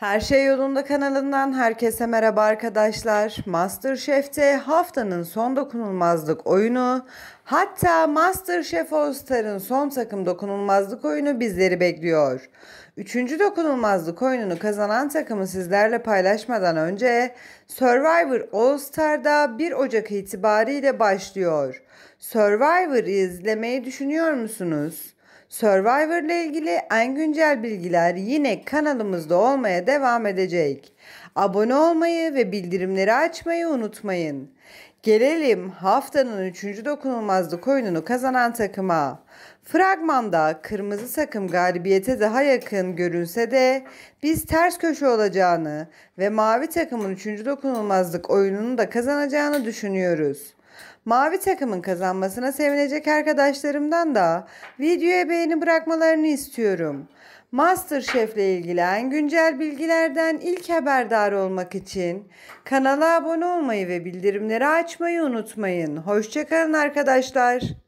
Her Şey Yolunda kanalından herkese merhaba arkadaşlar. Masterchef'te haftanın son dokunulmazlık oyunu hatta Masterchef All-Star'ın son takım dokunulmazlık oyunu bizleri bekliyor. Üçüncü dokunulmazlık oyununu kazanan takımı sizlerle paylaşmadan önce Survivor All-Star'da 1 Ocak itibariyle başlıyor. Survivor'ı izlemeyi düşünüyor musunuz? Survivor ile ilgili en güncel bilgiler yine kanalımızda olmaya devam edecek. Abone olmayı ve bildirimleri açmayı unutmayın. Gelelim haftanın 3. dokunulmazlık oyununu kazanan takıma. Fragmanda kırmızı takım galibiyete daha yakın görünse de biz ters köşe olacağını ve mavi takımın 3. dokunulmazlık oyununu da kazanacağını düşünüyoruz. Mavi takımın kazanmasına sevinecek arkadaşlarımdan da videoya beğeni bırakmalarını istiyorum. MasterChef ile ilgilen güncel bilgilerden ilk haberdar olmak için kanala abone olmayı ve bildirimleri açmayı unutmayın. Hoşçakalın arkadaşlar.